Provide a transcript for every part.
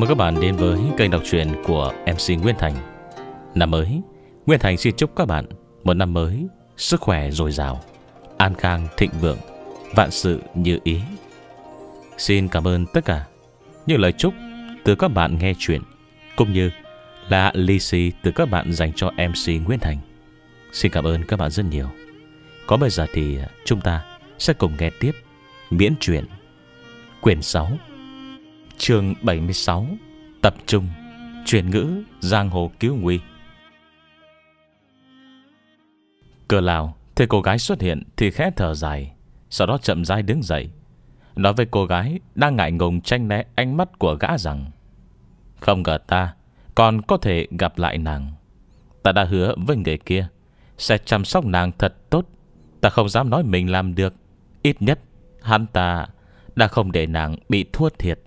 mừng các bạn đến với kênh đọc truyện của MC Nguyên Thành. Năm mới, Nguyên Thành xin chúc các bạn một năm mới sức khỏe dồi dào, an khang thịnh vượng, vạn sự như ý. Xin cảm ơn tất cả những lời chúc từ các bạn nghe chuyện cũng như là lì xì từ các bạn dành cho MC Nguyễn Thành. Xin cảm ơn các bạn rất nhiều. Có bây giờ thì chúng ta sẽ cùng nghe tiếp Miễn truyện quyển 6 chương 76 Tập trung Chuyển ngữ Giang hồ cứu nguy cờ lào Thấy cô gái xuất hiện thì khẽ thở dài Sau đó chậm rãi đứng dậy Nói với cô gái đang ngại ngùng tranh né ánh mắt của gã rằng Không ngờ ta Còn có thể gặp lại nàng Ta đã hứa với người kia Sẽ chăm sóc nàng thật tốt Ta không dám nói mình làm được Ít nhất hắn ta đã không để nàng bị thua thiệt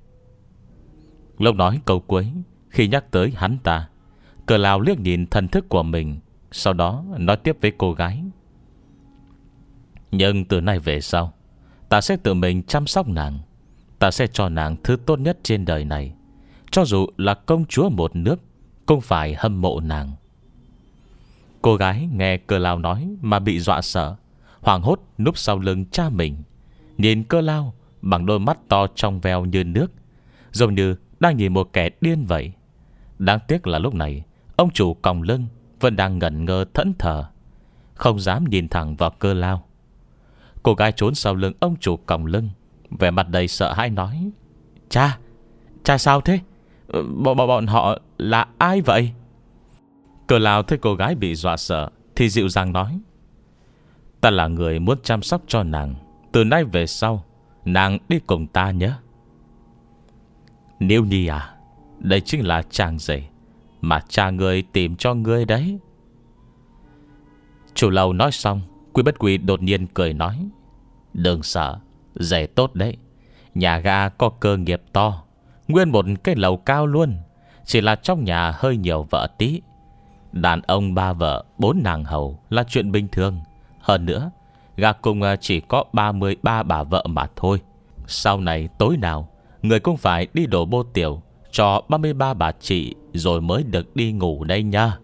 Lúc nói câu cuối Khi nhắc tới hắn ta Cờ lao liếc nhìn thần thức của mình Sau đó nói tiếp với cô gái Nhưng từ nay về sau Ta sẽ tự mình chăm sóc nàng Ta sẽ cho nàng thứ tốt nhất trên đời này Cho dù là công chúa một nước Cũng phải hâm mộ nàng Cô gái nghe cờ lao nói Mà bị dọa sợ Hoàng hốt núp sau lưng cha mình Nhìn cơ lao Bằng đôi mắt to trong veo như nước Giống như đang nhìn một kẻ điên vậy Đáng tiếc là lúc này Ông chủ còng lưng Vẫn đang ngẩn ngơ thẫn thờ Không dám nhìn thẳng vào cơ lao Cô gái trốn sau lưng ông chủ còng lưng Vẻ mặt đầy sợ hãi nói Cha Cha sao thế Bọn, bọn họ là ai vậy Cơ lao thấy cô gái bị dọa sợ Thì dịu dàng nói Ta là người muốn chăm sóc cho nàng Từ nay về sau Nàng đi cùng ta nhé Niu Nhi à Đây chính là chàng rể Mà cha ngươi tìm cho ngươi đấy Chủ lầu nói xong quý bất quý đột nhiên cười nói Đừng sợ Rể tốt đấy Nhà ga có cơ nghiệp to Nguyên một cái lầu cao luôn Chỉ là trong nhà hơi nhiều vợ tí Đàn ông ba vợ Bốn nàng hầu là chuyện bình thường Hơn nữa Gà cùng à, chỉ có 33 bà vợ mà thôi Sau này tối nào Người cũng phải đi đổ bô tiểu Cho 33 bà chị Rồi mới được đi ngủ đây nha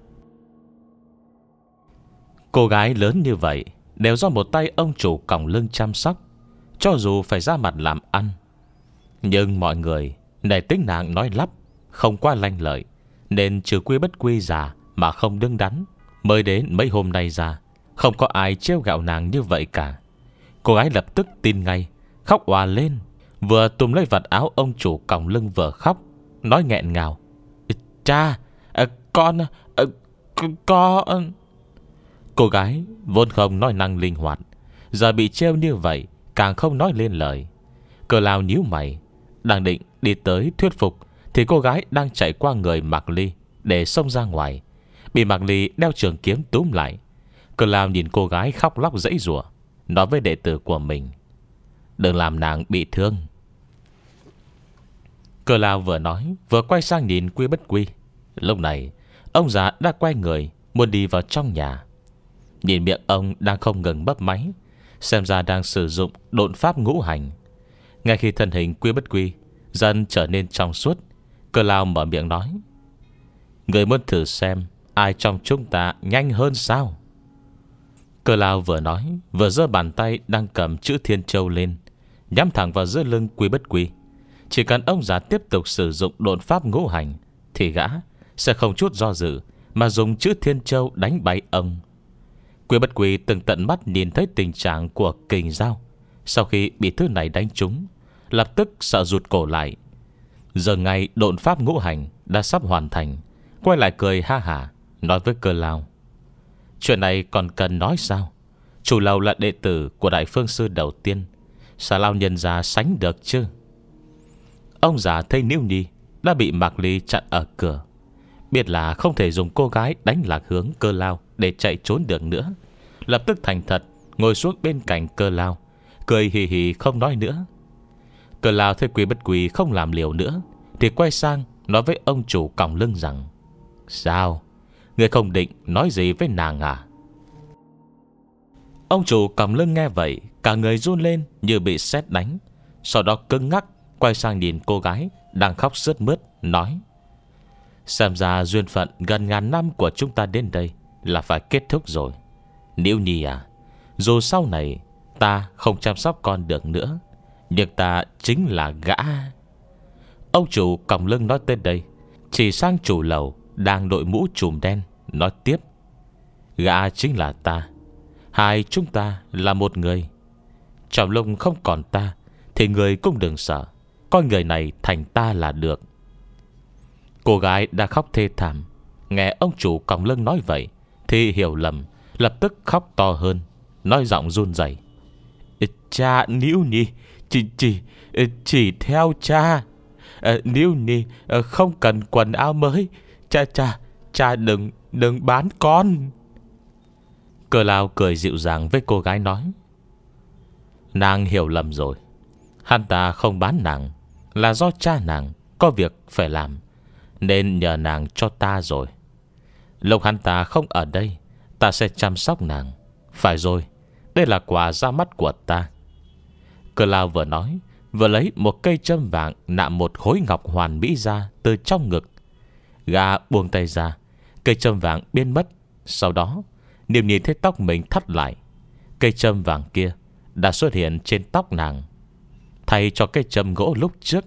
Cô gái lớn như vậy Đều do một tay ông chủ còng lưng chăm sóc Cho dù phải ra mặt làm ăn Nhưng mọi người Để tính nàng nói lắp Không qua lanh lợi Nên trừ quy bất quy già Mà không đứng đắn Mới đến mấy hôm nay ra Không có ai trêu gạo nàng như vậy cả Cô gái lập tức tin ngay Khóc hòa lên Vừa tùm lấy vạt áo ông chủ còng lưng vừa khóc Nói nghẹn ngào Cha à, Con à, à Con Cô gái vốn không nói năng linh hoạt Giờ bị treo như vậy Càng không nói lên lời Cờ lao nhíu mày Đang định đi tới thuyết phục Thì cô gái đang chạy qua người Mạc Ly Để xông ra ngoài Bị Mạc Ly đeo trường kiếm túm lại Cờ lao nhìn cô gái khóc lóc dãy rủa Nói với đệ tử của mình Đừng làm nàng bị thương Cơ lao vừa nói Vừa quay sang nhìn quy bất quy Lúc này ông già đã quay người Muốn đi vào trong nhà Nhìn miệng ông đang không ngừng bấp máy Xem ra đang sử dụng độn pháp ngũ hành Ngay khi thân hình quy bất quy Dần trở nên trong suốt Cơ lao mở miệng nói Người muốn thử xem Ai trong chúng ta nhanh hơn sao Cơ lao vừa nói Vừa giơ bàn tay đang cầm chữ thiên châu lên Nhắm thẳng vào giữa lưng quy bất quy chỉ cần ông già tiếp tục sử dụng độn pháp ngũ hành Thì gã sẽ không chút do dự Mà dùng chữ thiên châu đánh bay ông Quy bất quỳ từng tận mắt nhìn thấy tình trạng của kình giao Sau khi bị thứ này đánh trúng Lập tức sợ rụt cổ lại Giờ ngày độn pháp ngũ hành Đã sắp hoàn thành Quay lại cười ha hả Nói với cơ lao Chuyện này còn cần nói sao Chủ lầu là đệ tử của Đại Phương Sư đầu tiên Sao lao nhân ra sánh được chứ Ông già thấy Niu Nhi Đã bị Mạc Ly chặn ở cửa Biết là không thể dùng cô gái đánh lạc hướng cơ lao Để chạy trốn được nữa Lập tức thành thật Ngồi xuống bên cạnh cơ lao Cười hì hì không nói nữa Cơ lao thấy quý bất quý không làm liều nữa Thì quay sang nói với ông chủ còng lưng rằng Sao Người không định nói gì với nàng à Ông chủ còng lưng nghe vậy Cả người run lên như bị sét đánh Sau đó cứng ngắc Quay sang nhìn cô gái Đang khóc sướt mướt Nói Xem ra duyên phận gần ngàn năm của chúng ta đến đây Là phải kết thúc rồi nếu Nhi à Dù sau này ta không chăm sóc con được nữa Nhưng ta chính là gã Ông chủ còng lưng nói tên đây Chỉ sang chủ lầu Đang đội mũ trùm đen Nói tiếp Gã chính là ta Hai chúng ta là một người Trong lông không còn ta Thì người cũng đừng sợ Coi người này thành ta là được Cô gái đã khóc thê thảm Nghe ông chủ còng lưng nói vậy Thì hiểu lầm Lập tức khóc to hơn Nói giọng run rẩy Cha níu nhi Chỉ chỉ chỉ theo cha à, Níu nhỉ Không cần quần áo mới Cha cha Cha đừng đừng bán con Cờ lao cười dịu dàng với cô gái nói Nàng hiểu lầm rồi Hắn ta không bán nàng là do cha nàng có việc phải làm Nên nhờ nàng cho ta rồi Lúc hắn ta không ở đây Ta sẽ chăm sóc nàng Phải rồi Đây là quà ra mắt của ta Cơ lao vừa nói Vừa lấy một cây châm vàng Nạm một khối ngọc hoàn mỹ ra Từ trong ngực Gà buông tay ra Cây châm vàng biến mất Sau đó Niềm nhìn thấy tóc mình thắt lại Cây châm vàng kia Đã xuất hiện trên tóc nàng thay cho cái châm gỗ lúc trước.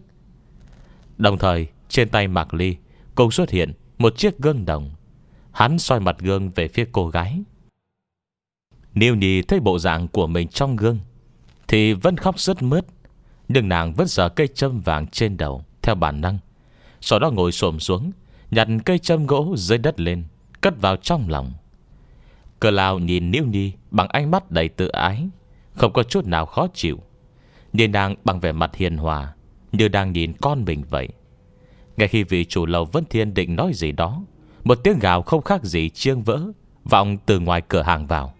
Đồng thời, trên tay Mạc Ly cũng xuất hiện một chiếc gương đồng. Hắn soi mặt gương về phía cô gái. Niu Nhi thấy bộ dạng của mình trong gương, thì vẫn khóc rất mướt, nhưng nàng vẫn giở cây châm vàng trên đầu theo bản năng. Sau đó ngồi xổm xuống, nhặt cây châm gỗ dưới đất lên, cất vào trong lòng. Cờ Lào nhìn Niu Nhi bằng ánh mắt đầy tự ái, không có chút nào khó chịu. Nên đang bằng vẻ mặt hiền hòa Như đang nhìn con mình vậy Ngay khi vị chủ lầu Vân Thiên định nói gì đó Một tiếng gào không khác gì chiêng vỡ Vọng từ ngoài cửa hàng vào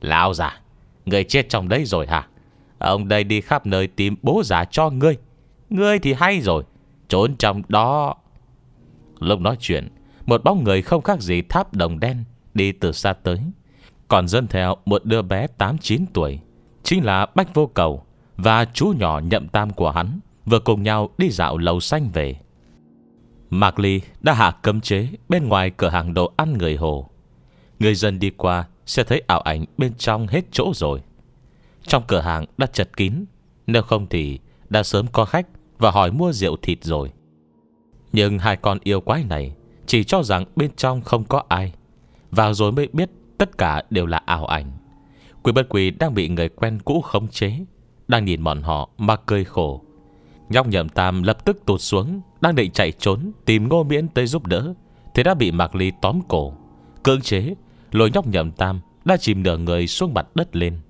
Lão già Người chết trong đấy rồi hả Ông đây đi khắp nơi tìm bố già cho ngươi Ngươi thì hay rồi Trốn trong đó Lúc nói chuyện Một bóng người không khác gì tháp đồng đen Đi từ xa tới Còn dân theo một đứa bé 8-9 tuổi Chính là Bách Vô Cầu và chú nhỏ nhậm tam của hắn vừa cùng nhau đi dạo lầu xanh về. Mạc Ly đã hạ cấm chế bên ngoài cửa hàng đồ ăn người Hồ. Người dân đi qua sẽ thấy ảo ảnh bên trong hết chỗ rồi. Trong cửa hàng đã chật kín, nếu không thì đã sớm có khách và hỏi mua rượu thịt rồi. Nhưng hai con yêu quái này chỉ cho rằng bên trong không có ai. Vào rồi mới biết tất cả đều là ảo ảnh. Quỷ bất quỷ đang bị người quen cũ khống chế đang nhìn bọn họ mà cười khổ Nhóc nhậm tam lập tức tụt xuống Đang định chạy trốn Tìm ngô miễn tới giúp đỡ Thế đã bị Mạc Ly tóm cổ Cưỡng chế Lôi nhóc nhậm tam Đã chìm nửa người xuống mặt đất lên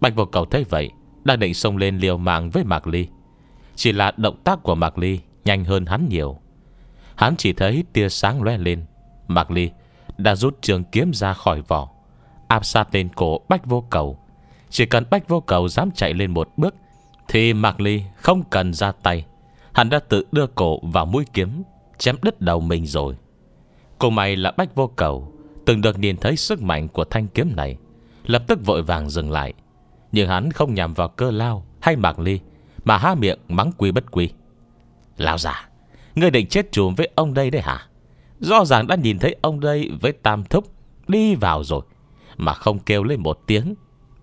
Bạch vô cầu thấy vậy Đang định xông lên liều mạng với Mạc Ly Chỉ là động tác của Mạc Ly Nhanh hơn hắn nhiều Hắn chỉ thấy tia sáng loe lên Mạc Ly đã rút trường kiếm ra khỏi vỏ Áp sát lên cổ bách vô cầu chỉ cần Bách Vô Cầu dám chạy lên một bước Thì Mạc Ly không cần ra tay Hắn đã tự đưa cổ vào mũi kiếm Chém đứt đầu mình rồi Cô may là Bách Vô Cầu Từng được nhìn thấy sức mạnh của thanh kiếm này Lập tức vội vàng dừng lại Nhưng hắn không nhằm vào cơ lao Hay Mạc Ly Mà há miệng mắng quy bất quy Lao giả Ngươi định chết chùm với ông đây đấy hả Rõ ràng đã nhìn thấy ông đây với tam thúc Đi vào rồi Mà không kêu lên một tiếng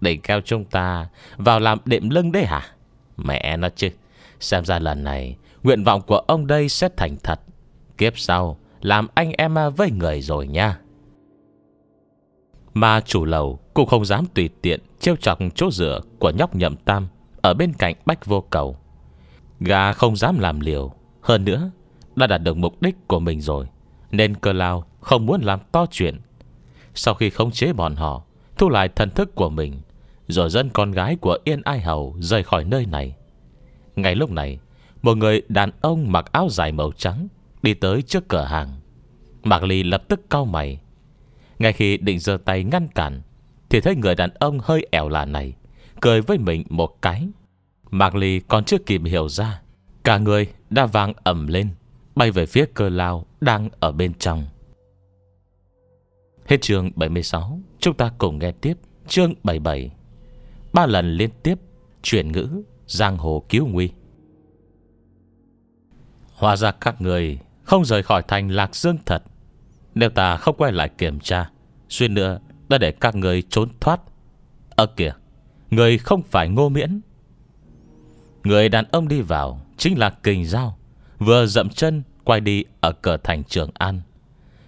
Đẩy cao chúng ta Vào làm đệm lưng đấy hả Mẹ nó chứ Xem ra lần này Nguyện vọng của ông đây sẽ thành thật Kiếp sau Làm anh em với người rồi nha Mà chủ lầu Cũng không dám tùy tiện Trêu chọc chỗ dựa của nhóc nhậm tam Ở bên cạnh bách vô cầu Gà không dám làm liều Hơn nữa Đã đạt được mục đích của mình rồi Nên cơ lao không muốn làm to chuyện Sau khi khống chế bọn họ Thu lại thần thức của mình rồi dẫn con gái của Yên Ai Hầu Rời khỏi nơi này Ngay lúc này Một người đàn ông mặc áo dài màu trắng Đi tới trước cửa hàng Mạc Ly lập tức cau mày Ngay khi định giơ tay ngăn cản Thì thấy người đàn ông hơi ẻo lạ này Cười với mình một cái Mạc Ly còn chưa kịp hiểu ra Cả người đã vang ẩm lên Bay về phía cơ lao Đang ở bên trong Hết chương 76 Chúng ta cùng nghe tiếp chương 77 Ba lần liên tiếp Chuyển ngữ Giang hồ cứu nguy Hóa ra các người Không rời khỏi thành Lạc Dương thật Nếu ta không quay lại kiểm tra Xuyên nữa đã để các người trốn thoát Ở kìa Người không phải ngô miễn Người đàn ông đi vào Chính là kình giao Vừa dậm chân quay đi ở cửa thành Trường An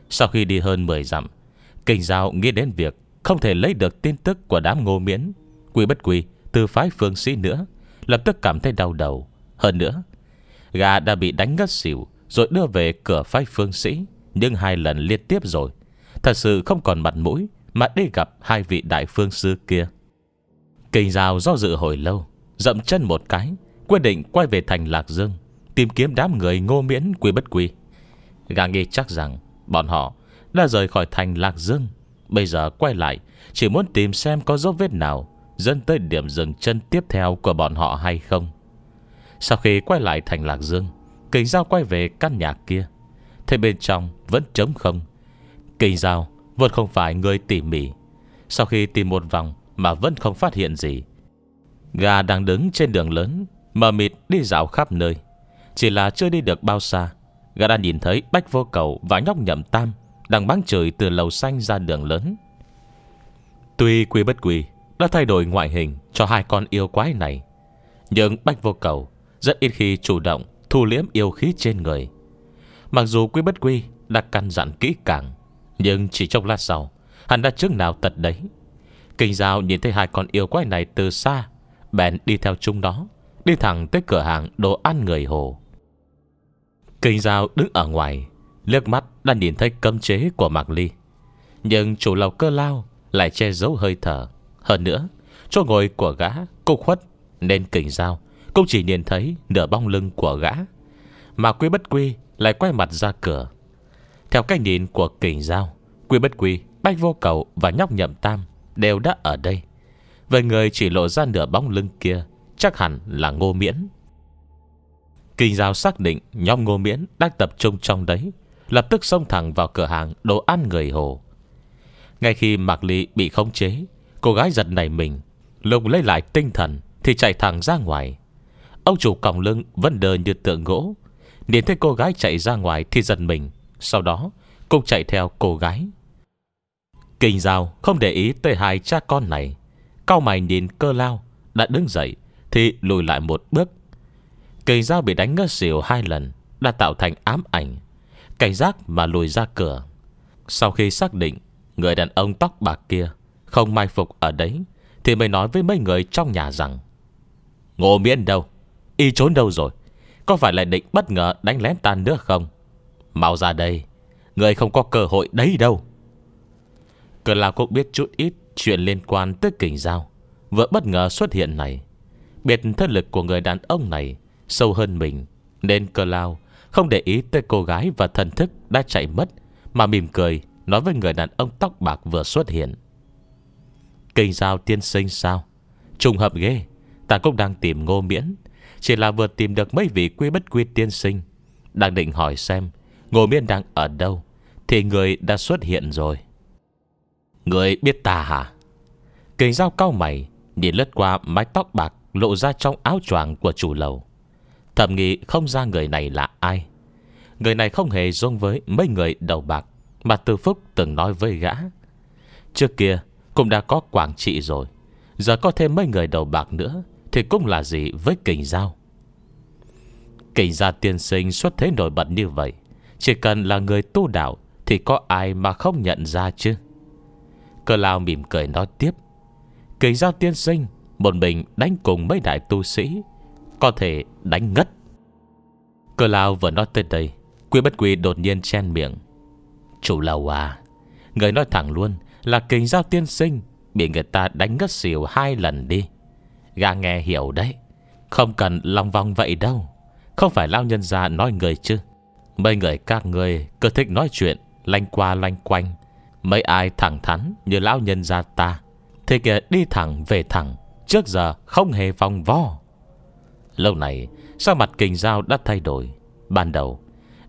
Sau khi đi hơn 10 dặm Kình giao nghĩ đến việc Không thể lấy được tin tức của đám ngô miễn quy bất quy từ phái phương sĩ nữa, lập tức cảm thấy đau đầu. Hơn nữa, gà đã bị đánh ngất xỉu rồi đưa về cửa phái phương sĩ, nhưng hai lần liên tiếp rồi. Thật sự không còn mặt mũi mà đi gặp hai vị đại phương sư kia. Kinh giao do dự hồi lâu, dậm chân một cái, quyết định quay về thành Lạc Dương, tìm kiếm đám người ngô miễn quy bất quy. Gà nghi chắc rằng bọn họ đã rời khỏi thành Lạc Dương, bây giờ quay lại chỉ muốn tìm xem có dấu vết nào dẫn tới điểm dừng chân tiếp theo của bọn họ hay không. Sau khi quay lại thành Lạc Dương, Kỳ Giao quay về căn nhà kia. Thế bên trong vẫn trống không. Kỳ Giao vẫn không phải người tỉ mỉ. Sau khi tìm một vòng mà vẫn không phát hiện gì. Gà đang đứng trên đường lớn, mờ mịt đi dạo khắp nơi. Chỉ là chưa đi được bao xa, gã đã nhìn thấy Bách Vô Cầu và nhóc nhậm tam đang bắn chửi từ lầu xanh ra đường lớn. Tuy quy bất quy, đã thay đổi ngoại hình cho hai con yêu quái này. Nhưng Bách Vô Cầu rất ít khi chủ động thu liếm yêu khí trên người. Mặc dù Quý Bất Quy đã căn dặn kỹ càng, nhưng chỉ trong lát sau, hắn đã trước nào tật đấy. Kinh Giao nhìn thấy hai con yêu quái này từ xa, bèn đi theo chúng đó, đi thẳng tới cửa hàng đồ ăn người Hồ. Kinh Giao đứng ở ngoài, liếc mắt đã nhìn thấy cấm chế của Mạc Ly. Nhưng chủ lầu cơ lao lại che giấu hơi thở hơn nữa Chỗ ngồi của gã cô khuất Nên kình dao Cũng chỉ nhìn thấy nửa bong lưng của gã Mà quy bất quy lại quay mặt ra cửa Theo cách nhìn của kình dao Quy bất quy, bách vô cầu Và nhóc nhậm tam đều đã ở đây về người chỉ lộ ra nửa bóng lưng kia Chắc hẳn là ngô miễn kình giao xác định Nhóm ngô miễn đang tập trung trong đấy Lập tức xông thẳng vào cửa hàng Đồ ăn người hồ Ngay khi Mạc Ly bị khống chế Cô gái giật nảy mình lục lấy lại tinh thần Thì chạy thẳng ra ngoài Ông chủ còng lưng vẫn đờ như tượng gỗ Nhìn thấy cô gái chạy ra ngoài thì giật mình Sau đó cô chạy theo cô gái Kinh Giao không để ý tới hai cha con này Cao mày nhìn cơ lao Đã đứng dậy Thì lùi lại một bước Kinh Giao bị đánh ngất xỉu hai lần Đã tạo thành ám ảnh Cảnh giác mà lùi ra cửa Sau khi xác định Người đàn ông tóc bạc kia không mai phục ở đấy Thì mới nói với mấy người trong nhà rằng Ngộ miễn đâu Y trốn đâu rồi Có phải lại định bất ngờ đánh lén tan nữa không Mau ra đây Người không có cơ hội đấy đâu Cờ lao cũng biết chút ít Chuyện liên quan tới kình giao Vừa bất ngờ xuất hiện này Biệt thân lực của người đàn ông này Sâu hơn mình Nên cờ lao không để ý tới cô gái và thần thức đã chạy mất Mà mỉm cười Nói với người đàn ông tóc bạc vừa xuất hiện cây giao tiên sinh sao Trùng hợp ghê Ta cũng đang tìm ngô miễn Chỉ là vừa tìm được mấy vị quy bất quy tiên sinh Đang định hỏi xem Ngô miễn đang ở đâu Thì người đã xuất hiện rồi Người biết ta hả cây giao cao mày Nhìn lướt qua mái tóc bạc Lộ ra trong áo choàng của chủ lầu Thầm nghĩ không ra người này là ai Người này không hề giống với mấy người đầu bạc Mà Từ Phúc từng nói với gã Trước kia cũng đã có quảng trị rồi Giờ có thêm mấy người đầu bạc nữa Thì cũng là gì với kình giao Kình gia tiên sinh xuất thế nổi bật như vậy Chỉ cần là người tu đạo Thì có ai mà không nhận ra chứ Cơ lao mỉm cười nói tiếp Kình giao tiên sinh Một mình đánh cùng mấy đại tu sĩ Có thể đánh ngất Cơ lao vừa nói tới đây Quy bất quy đột nhiên chen miệng Chủ lầu à Người nói thẳng luôn là kình giao tiên sinh Bị người ta đánh ngất xỉu hai lần đi Gà nghe hiểu đấy Không cần lòng vòng vậy đâu Không phải lao nhân ra nói người chứ Mấy người các người cứ thích nói chuyện Lanh qua lanh quanh Mấy ai thẳng thắn như lão nhân gia ta Thì kìa đi thẳng về thẳng Trước giờ không hề vòng vo Lâu này sắc mặt kình giao đã thay đổi Ban đầu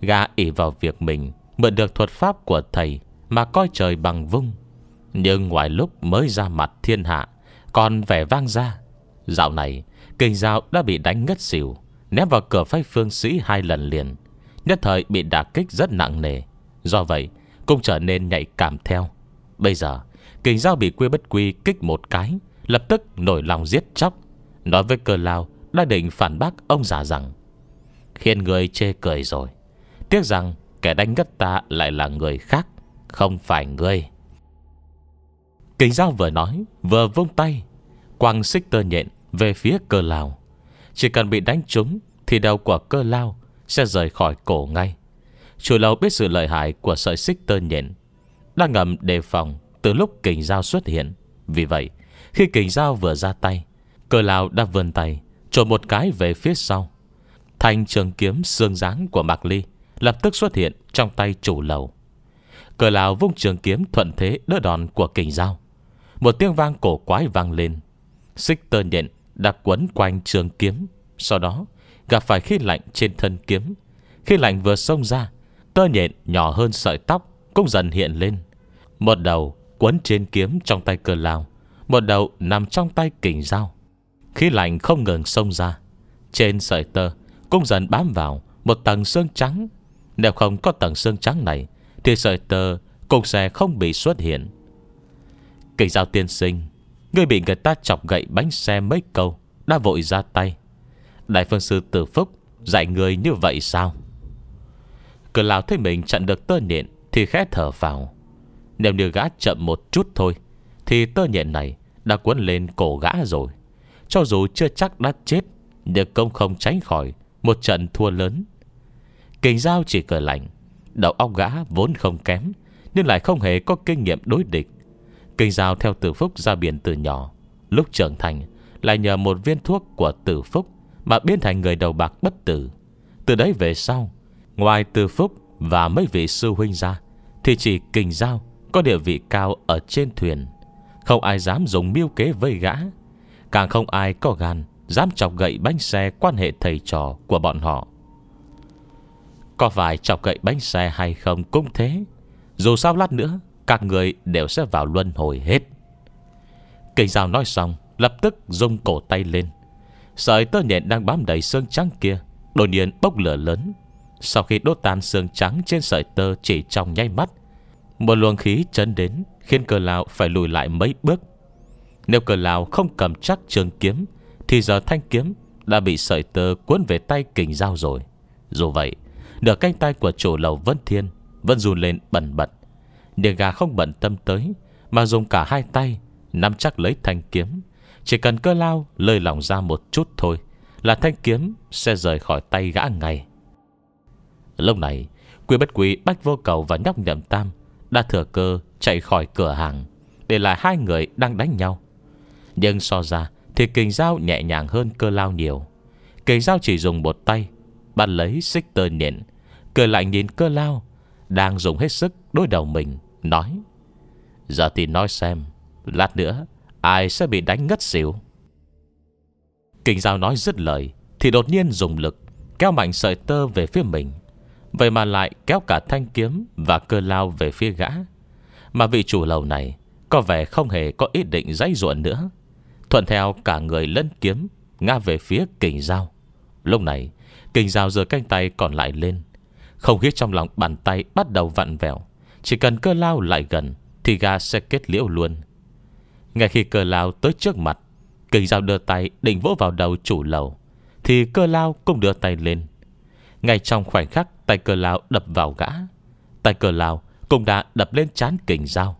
Gã ỉ vào việc mình Mượn được thuật pháp của thầy Mà coi trời bằng vung nhưng ngoài lúc mới ra mặt thiên hạ Còn vẻ vang ra Dạo này Cây dao đã bị đánh ngất xỉu Ném vào cửa phách phương sĩ hai lần liền Nhất thời bị đả kích rất nặng nề Do vậy Cũng trở nên nhạy cảm theo Bây giờ Kình dao bị quy bất quy kích một cái Lập tức nổi lòng giết chóc Nói với cơ lao Đã định phản bác ông già rằng Khiến người chê cười rồi Tiếc rằng kẻ đánh ngất ta lại là người khác Không phải ngươi Kỳ Giao vừa nói Vừa vung tay Quăng xích tơ nhện về phía cơ lao Chỉ cần bị đánh trúng Thì đầu của cơ lao sẽ rời khỏi cổ ngay Chủ lâu biết sự lợi hại Của sợi xích tơ nhện Đang ngầm đề phòng từ lúc kình Giao xuất hiện Vì vậy khi kình Giao vừa ra tay Cơ lao đã vươn tay Trổ một cái về phía sau Thanh trường kiếm xương dáng của Mạc Ly Lập tức xuất hiện trong tay chủ lầu Cờ lão vung trường kiếm thuận thế đỡ đòn của kình dao một tiếng vang cổ quái vang lên Xích tơ nhện đã quấn quanh trường kiếm Sau đó gặp phải khí lạnh trên thân kiếm khi lạnh vừa xông ra Tơ nhện nhỏ hơn sợi tóc Cũng dần hiện lên Một đầu quấn trên kiếm trong tay cờ lao Một đầu nằm trong tay kình dao Khí lạnh không ngừng xông ra Trên sợi tơ Cũng dần bám vào một tầng xương trắng Nếu không có tầng xương trắng này Thì sợi tơ cũng sẽ không bị xuất hiện Kịch giao tiên sinh Người bị người ta chọc gậy bánh xe mấy câu Đã vội ra tay Đại phương sư tử phúc Dạy người như vậy sao Cửa lão thấy mình chặn được tơ niệm Thì khẽ thở vào Nếu như gã chậm một chút thôi Thì tơ niệm này đã cuốn lên cổ gã rồi Cho dù chưa chắc đã chết được công không tránh khỏi Một trận thua lớn Kình giao chỉ cờ lạnh Đầu óc gã vốn không kém Nhưng lại không hề có kinh nghiệm đối địch Kinh Giao theo Tử Phúc ra biển từ nhỏ Lúc trưởng thành Lại nhờ một viên thuốc của Tử Phúc Mà biến thành người đầu bạc bất tử Từ đấy về sau Ngoài Tử Phúc và mấy vị sư huynh ra Thì chỉ Kinh Giao Có địa vị cao ở trên thuyền Không ai dám dùng miêu kế vây gã Càng không ai có gan Dám chọc gậy bánh xe quan hệ thầy trò của bọn họ Có phải chọc gậy bánh xe hay không cũng thế Dù sao lát nữa các người đều sẽ vào luân hồi hết Kình rào nói xong Lập tức rung cổ tay lên Sợi tơ nhện đang bám đầy xương trắng kia Đột nhiên bốc lửa lớn Sau khi đốt tan xương trắng trên sợi tơ Chỉ trong nháy mắt Một luồng khí chấn đến Khiến cờ lão phải lùi lại mấy bước Nếu cờ lão không cầm chắc trường kiếm Thì giờ thanh kiếm Đã bị sợi tơ cuốn về tay kình dao rồi Dù vậy nửa canh tay của chủ lầu Vân Thiên Vẫn run lên bẩn bật Địa gà không bận tâm tới Mà dùng cả hai tay Nắm chắc lấy thanh kiếm Chỉ cần cơ lao lơi lỏng ra một chút thôi Là thanh kiếm sẽ rời khỏi tay gã ngay Lúc này Quy bất quý bách vô cầu và nhóc nhậm tam Đã thừa cơ chạy khỏi cửa hàng Để lại hai người đang đánh nhau Nhưng so ra Thì kình dao nhẹ nhàng hơn cơ lao nhiều Kình dao chỉ dùng một tay Bạn lấy xích tơ nhện Cười lại nhìn cơ lao Đang dùng hết sức đối đầu mình Nói Giờ thì nói xem Lát nữa Ai sẽ bị đánh ngất xỉu Kinh giao nói dứt lời Thì đột nhiên dùng lực Kéo mạnh sợi tơ về phía mình Vậy mà lại kéo cả thanh kiếm Và cơ lao về phía gã Mà vị chủ lầu này Có vẻ không hề có ý định dãy ruộng nữa Thuận theo cả người lân kiếm ngã về phía kình dao Lúc này kình dao giơ canh tay còn lại lên Không khí trong lòng bàn tay bắt đầu vặn vẹo chỉ cần cơ lao lại gần Thì gà sẽ kết liễu luôn Ngay khi cơ lao tới trước mặt Kinh giao đưa tay định vỗ vào đầu chủ lầu Thì cơ lao cũng đưa tay lên Ngay trong khoảnh khắc Tay cơ lao đập vào gã Tay cơ lao cũng đã đập lên chán kình dao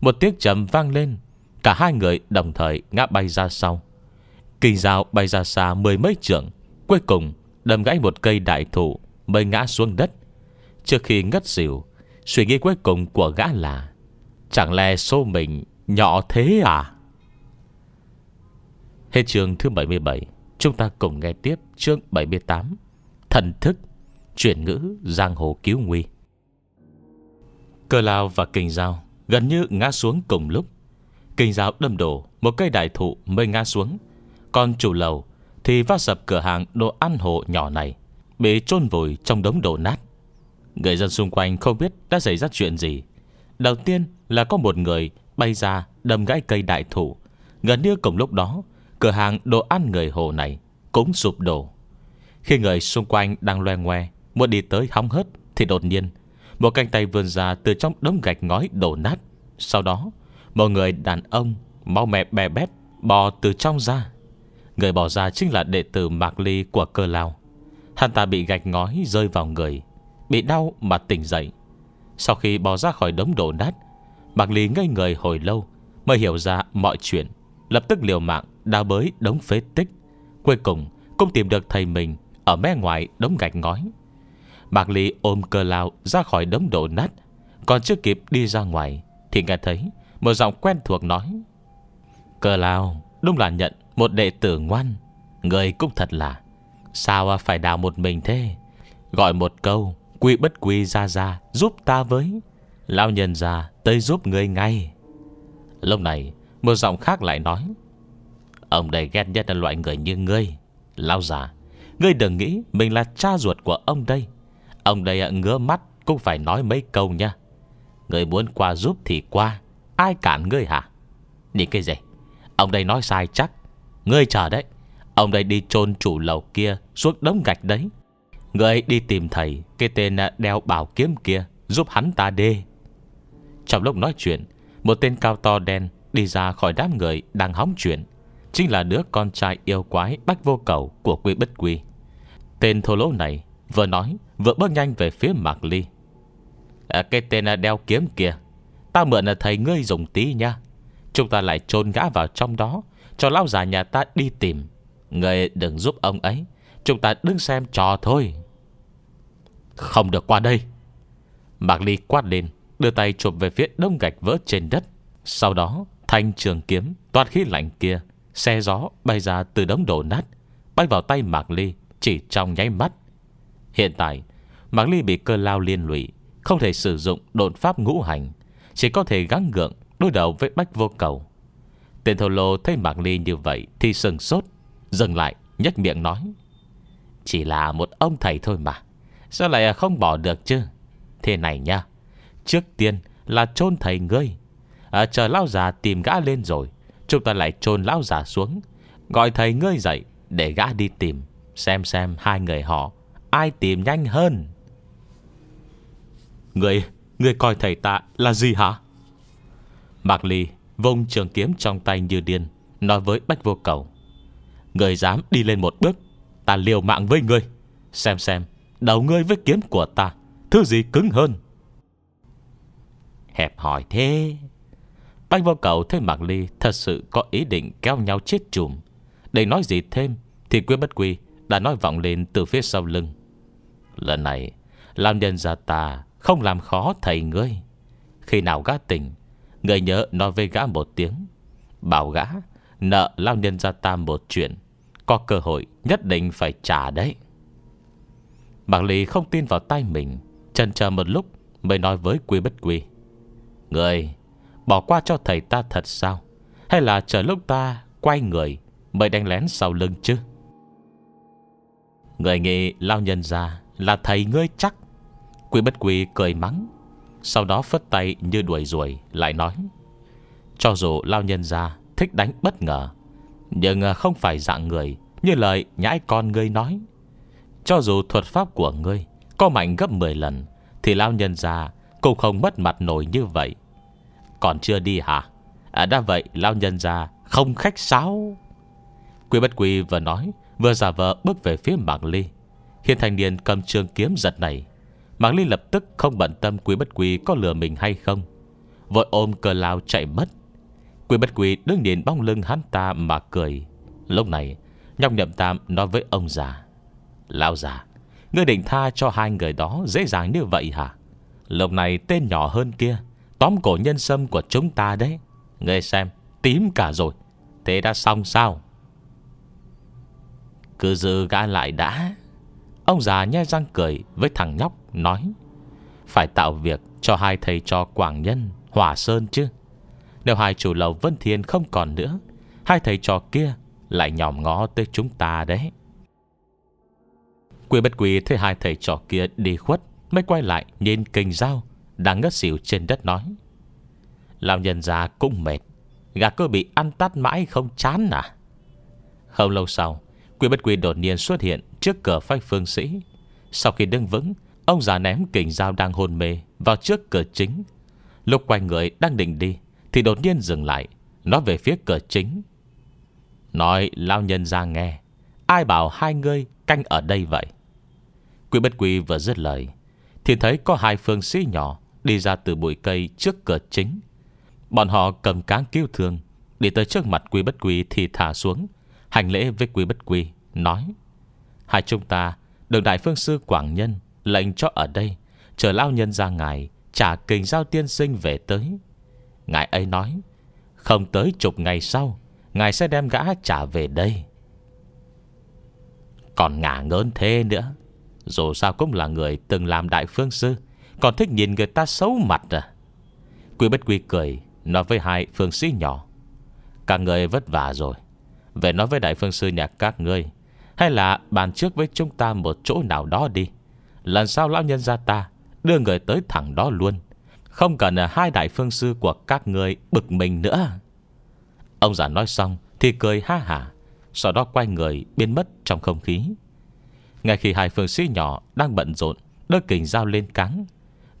Một tiếng trầm vang lên Cả hai người đồng thời ngã bay ra sau Kình dao bay ra xa mười mấy trượng Cuối cùng đâm gãy một cây đại thụ Mới ngã xuống đất Trước khi ngất xỉu Suy nghĩ cuối cùng của gã là Chẳng lẽ số mình nhỏ thế à Hết chương thứ 77 Chúng ta cùng nghe tiếp chương 78 Thần thức Chuyển ngữ giang hồ cứu nguy Cơ lao và kình dao Gần như ngã xuống cùng lúc Kinh giáo đâm đổ Một cây đại thụ mới ngã xuống Còn chủ lầu thì va sập cửa hàng đồ ăn hộ nhỏ này Bị chôn vùi trong đống đổ nát Người dân xung quanh không biết đã xảy ra chuyện gì Đầu tiên là có một người Bay ra đâm gãy cây đại thụ Gần như cùng lúc đó Cửa hàng đồ ăn người hồ này Cũng sụp đổ Khi người xung quanh đang loe ngoe Muốn đi tới hóng hớt thì đột nhiên Một cánh tay vươn ra từ trong đống gạch ngói đổ nát Sau đó Một người đàn ông Mau mẹ bè bét Bò từ trong ra Người bỏ ra chính là đệ tử Mạc Ly của cơ lao Hắn ta bị gạch ngói rơi vào người Bị đau mà tỉnh dậy Sau khi bò ra khỏi đống đổ nát Bạc Lý ngây người hồi lâu Mới hiểu ra mọi chuyện Lập tức liều mạng đào bới đống phế tích Cuối cùng cũng tìm được thầy mình Ở mé ngoài đống gạch ngói Bạc Lý ôm cơ lao ra khỏi đống đổ nát Còn chưa kịp đi ra ngoài Thì nghe thấy một giọng quen thuộc nói Cơ lao Đúng là nhận một đệ tử ngoan Người cũng thật là Sao phải đào một mình thế Gọi một câu quy bất quy ra ra giúp ta với. Lão nhân ra tới giúp người ngay. Lúc này, một giọng khác lại nói. Ông đây ghét nhất là loại người như ngươi. Lão già, ngươi đừng nghĩ mình là cha ruột của ông đây. Ông đây ngứa mắt cũng phải nói mấy câu nha. Người muốn qua giúp thì qua Ai cản ngươi hả Nhìn cái gì Ông đây nói sai chắc Ngươi chờ đấy Ông đây đi chôn chủ lầu kia Suốt đống gạch đấy Người ấy đi tìm thầy Cái tên à, đeo bảo kiếm kia Giúp hắn ta đê Trong lúc nói chuyện Một tên cao to đen đi ra khỏi đám người Đang hóng chuyện Chính là đứa con trai yêu quái bách vô cầu Của quy bất quy Tên thô lỗ này vừa nói Vừa bước nhanh về phía Mạc Ly à, Cái tên à, đeo kiếm kia Ta mượn à, thầy ngươi dùng tí nha Chúng ta lại chôn gã vào trong đó Cho lão già nhà ta đi tìm Người đừng giúp ông ấy Chúng ta đứng xem trò thôi không được qua đây Mạc Ly quát lên Đưa tay chụp về phía đông gạch vỡ trên đất Sau đó thanh trường kiếm Toát khí lạnh kia Xe gió bay ra từ đống đổ nát Bay vào tay Mạc Ly Chỉ trong nháy mắt Hiện tại Mạc Ly bị cơ lao liên lụy Không thể sử dụng độn pháp ngũ hành Chỉ có thể gắng gượng đối đầu với bách vô cầu Tên thổ lô thấy Mạc Ly như vậy Thì sừng sốt Dừng lại nhếch miệng nói Chỉ là một ông thầy thôi mà Sao lại không bỏ được chứ Thế này nha Trước tiên là chôn thầy ngươi à, Chờ lão già tìm gã lên rồi Chúng ta lại chôn lão già xuống Gọi thầy ngươi dậy Để gã đi tìm Xem xem hai người họ Ai tìm nhanh hơn Người Người coi thầy ta là gì hả Mạc Ly vung trường kiếm trong tay như điên Nói với Bách Vô Cầu Người dám đi lên một bước Ta liều mạng với người Xem xem Đầu ngươi với kiếm của ta Thứ gì cứng hơn Hẹp hỏi thế Banh vô cầu thấy Mạc Ly Thật sự có ý định kéo nhau chết chùm Để nói gì thêm Thì Quyên Bất Quy đã nói vọng lên từ phía sau lưng Lần này Làm nhân gia ta không làm khó thầy ngươi Khi nào gã tỉnh Người nhớ nói với gã một tiếng Bảo gã nợ lao nhân gia ta một chuyện Có cơ hội nhất định phải trả đấy Bạc Lì không tin vào tay mình Chần chờ một lúc mới nói với Quy Bất Quy Người Bỏ qua cho thầy ta thật sao Hay là chờ lúc ta quay người Mới đánh lén sau lưng chứ Người nghĩ lao nhân ra Là thầy ngươi chắc Quy Bất Quy cười mắng Sau đó phất tay như đuổi ruồi Lại nói Cho dù lao nhân ra thích đánh bất ngờ Nhưng không phải dạng người Như lời nhãi con ngươi nói cho dù thuật pháp của ngươi Có mạnh gấp 10 lần Thì lao nhân ra cũng không mất mặt nổi như vậy Còn chưa đi hả à, Đã vậy lao nhân ra Không khách sáo Quy bất quy vừa nói Vừa giả vờ bước về phía Mạc Ly Hiện thanh niên cầm trường kiếm giật này Mạc Ly lập tức không bận tâm Quý bất quy có lừa mình hay không Vội ôm cờ lao chạy mất Quý bất quy đứng nhìn bóng lưng hắn ta mà cười Lúc này Nhóc nhậm tam nói với ông già Lão già Ngươi định tha cho hai người đó dễ dàng như vậy hả Lúc này tên nhỏ hơn kia Tóm cổ nhân sâm của chúng ta đấy Ngươi xem tím cả rồi Thế đã xong sao Cứ giữ gã lại đã Ông già nhe răng cười Với thằng nhóc nói Phải tạo việc cho hai thầy cho Quảng Nhân Hòa Sơn chứ Nếu hai chủ lầu Vân Thiên không còn nữa Hai thầy trò kia lại nhòm ngó tới chúng ta đấy Quỷ bất quỷ thấy hai thầy trò kia đi khuất Mới quay lại nhìn kình dao Đang ngất xỉu trên đất nói Lão nhân già cũng mệt Gà cơ bị ăn tát mãi không chán à Không lâu sau Quỷ bất quỷ đột nhiên xuất hiện Trước cửa phách phương sĩ Sau khi đứng vững Ông già ném kình dao đang hôn mê Vào trước cửa chính Lúc quay người đang định đi Thì đột nhiên dừng lại Nói về phía cửa chính Nói lao nhân ra nghe Ai bảo hai ngươi canh ở đây vậy quý bất quy vừa dứt lời Thì thấy có hai phương sĩ nhỏ Đi ra từ bụi cây trước cửa chính Bọn họ cầm cáng cứu thương Đi tới trước mặt quỷ bất quy thì thả xuống Hành lễ với quỷ bất quy Nói Hai chúng ta được đại phương sư Quảng Nhân Lệnh cho ở đây Chờ lao nhân ra ngài Trả kình giao tiên sinh về tới Ngài ấy nói Không tới chục ngày sau Ngài sẽ đem gã trả về đây Còn ngả ngớn thế nữa dù sao cũng là người từng làm đại phương sư Còn thích nhìn người ta xấu mặt à Quy bất quy cười Nói với hai phương sĩ nhỏ Các người vất vả rồi Về nói với đại phương sư nhà các ngươi Hay là bàn trước với chúng ta một chỗ nào đó đi Lần sau lão nhân gia ta Đưa người tới thẳng đó luôn Không cần à, hai đại phương sư của các người Bực mình nữa Ông già nói xong Thì cười ha hả Sau đó quay người biến mất trong không khí ngay khi hai phương sĩ nhỏ đang bận rộn Đưa kình dao lên cắn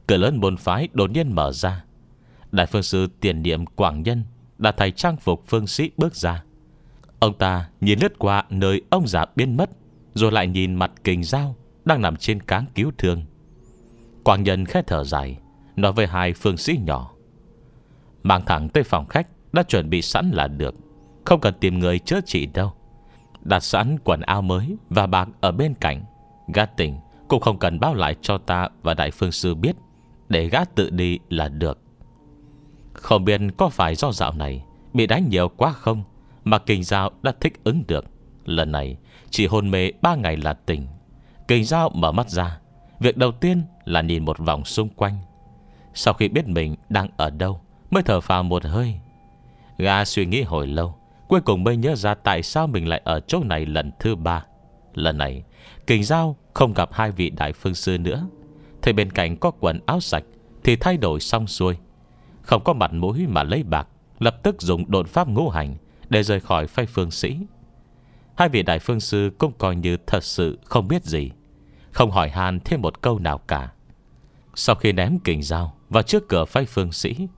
Cửa lớn môn phái đột nhiên mở ra Đại phương sư tiền niệm Quảng Nhân Đã thay trang phục phương sĩ bước ra Ông ta nhìn lướt qua nơi ông già biến mất Rồi lại nhìn mặt kình dao Đang nằm trên cáng cứu thương Quảng Nhân khẽ thở dài Nói với hai phương sĩ nhỏ Mang thẳng tới phòng khách Đã chuẩn bị sẵn là được Không cần tìm người chữa trị đâu Đặt sẵn quần áo mới Và bạc ở bên cạnh Gã tỉnh cũng không cần báo lại cho ta Và đại phương sư biết Để gã tự đi là được Không biết có phải do dạo này Bị đánh nhiều quá không Mà kinh dao đã thích ứng được Lần này chỉ hôn mê ba ngày là tỉnh Kinh dao mở mắt ra Việc đầu tiên là nhìn một vòng xung quanh Sau khi biết mình đang ở đâu Mới thở phào một hơi Gã suy nghĩ hồi lâu Cuối cùng mới nhớ ra tại sao mình lại ở chỗ này lần thứ ba Lần này Kình Giao không gặp hai vị đại phương sư nữa Thì bên cạnh có quần áo sạch Thì thay đổi xong xuôi Không có mặt mũi mà lấy bạc Lập tức dùng đột pháp ngũ hành Để rời khỏi phay phương sĩ Hai vị đại phương sư cũng coi như thật sự không biết gì Không hỏi han thêm một câu nào cả Sau khi ném kình dao Vào trước cửa phay phương sĩ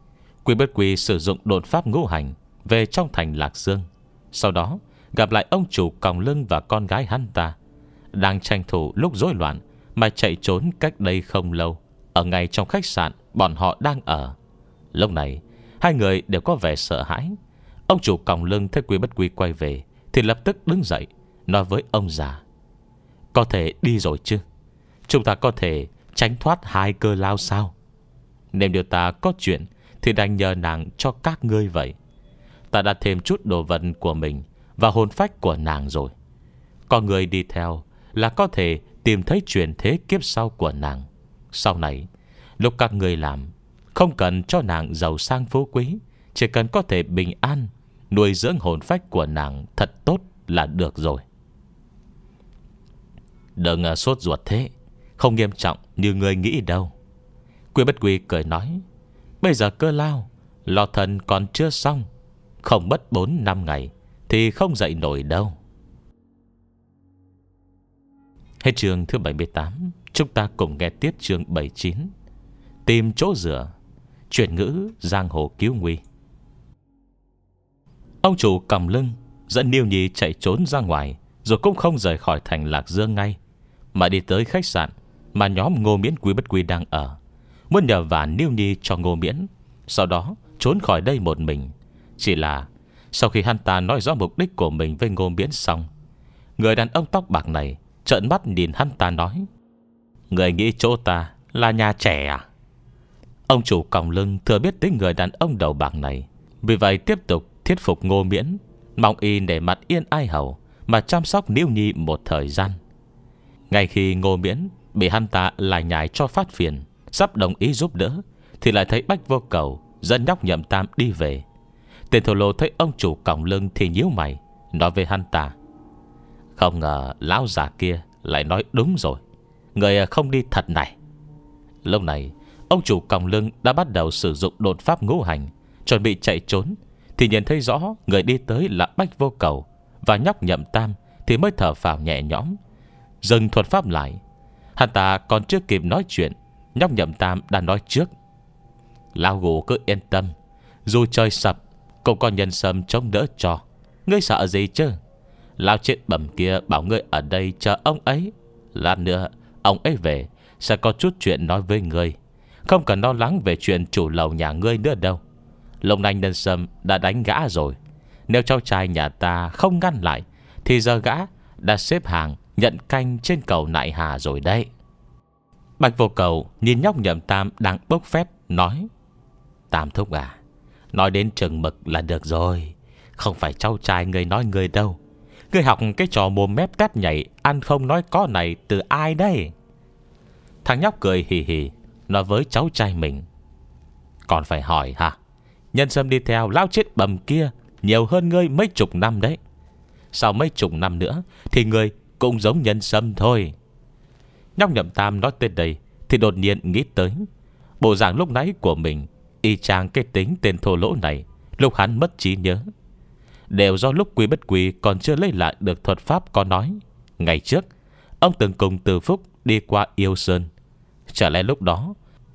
Quy bất quy sử dụng đột pháp ngũ hành về trong thành Lạc Dương Sau đó gặp lại ông chủ còng lưng và con gái hắn ta Đang tranh thủ lúc rối loạn Mà chạy trốn cách đây không lâu Ở ngay trong khách sạn bọn họ đang ở Lúc này Hai người đều có vẻ sợ hãi Ông chủ còng lưng thấy quý bất quý quay về Thì lập tức đứng dậy Nói với ông già Có thể đi rồi chứ Chúng ta có thể tránh thoát hai cơ lao sao nếu điều ta có chuyện Thì đành nhờ nàng cho các ngươi vậy Ta đã thêm chút đồ vật của mình Và hồn phách của nàng rồi Có người đi theo Là có thể tìm thấy truyền thế kiếp sau của nàng Sau này Lúc các người làm Không cần cho nàng giàu sang phú quý Chỉ cần có thể bình an Nuôi dưỡng hồn phách của nàng thật tốt là được rồi Đừng à, sốt ruột thế Không nghiêm trọng như người nghĩ đâu Quy bất quy cười nói Bây giờ cơ lao Lo thần còn chưa xong không mất 4 năm ngày Thì không dậy nổi đâu Hết trường thứ 78 Chúng ta cùng nghe tiếp chương 79 Tìm chỗ rửa Chuyển ngữ giang hồ cứu nguy Ông chủ cầm lưng Dẫn Niêu Nhi chạy trốn ra ngoài Rồi cũng không rời khỏi thành Lạc Dương ngay Mà đi tới khách sạn Mà nhóm Ngô Miễn Quý Bất Quý đang ở Muốn nhờ và Niêu Nhi cho Ngô Miễn Sau đó trốn khỏi đây một mình chỉ là Sau khi hắn ta nói rõ mục đích của mình với ngô miễn xong Người đàn ông tóc bạc này Trợn mắt nhìn hắn ta nói Người nghĩ chỗ ta là nhà trẻ à Ông chủ còng lưng thừa biết tính người đàn ông đầu bạc này Vì vậy tiếp tục thuyết phục ngô miễn Mong y để mặt yên ai hầu Mà chăm sóc Niu Nhi một thời gian Ngay khi ngô miễn Bị hắn ta lại nhài cho phát phiền Sắp đồng ý giúp đỡ Thì lại thấy Bách vô cầu Dẫn nhóc nhậm tam đi về Tên thổ lộ thấy ông chủ còng lưng thì nhíu mày Nói với hắn ta Không ngờ lão già kia lại nói đúng rồi Người không đi thật này Lúc này Ông chủ còng lưng đã bắt đầu sử dụng đột pháp ngũ hành Chuẩn bị chạy trốn Thì nhìn thấy rõ người đi tới là Bách Vô Cầu Và nhóc nhậm tam Thì mới thở phào nhẹ nhõm Dừng thuật pháp lại Hắn ta còn chưa kịp nói chuyện Nhóc nhậm tam đã nói trước Lao gù cứ yên tâm Dù trời sập cũng có nhân sâm chống đỡ cho Ngươi sợ gì chứ Lao chết bẩm kia bảo ngươi ở đây chờ ông ấy Lát nữa Ông ấy về Sẽ có chút chuyện nói với ngươi Không cần lo lắng về chuyện chủ lầu nhà ngươi nữa đâu Lông nanh nhân sâm đã đánh gã rồi Nếu cháu trai nhà ta không ngăn lại Thì giờ gã đã xếp hàng Nhận canh trên cầu Nại Hà rồi đấy Bạch vô cầu nhìn nhóc nhậm tam đang bốc phép Nói Tam thúc à Nói đến trường mực là được rồi Không phải cháu trai người nói người đâu Người học cái trò mồm mép tép nhảy Ăn không nói có này từ ai đây Thằng nhóc cười hì hì Nói với cháu trai mình Còn phải hỏi hả Nhân sâm đi theo lao chết bầm kia Nhiều hơn ngươi mấy chục năm đấy Sau mấy chục năm nữa Thì ngươi cũng giống nhân sâm thôi Nhóc nhậm tam nói tên đây Thì đột nhiên nghĩ tới Bộ dạng lúc nãy của mình Y chang cái tính tên thô lỗ này Lúc hắn mất trí nhớ Đều do lúc quý bất quý Còn chưa lấy lại được thuật pháp có nói Ngày trước Ông từng cùng Từ Phúc đi qua Yêu Sơn Trở lại lúc đó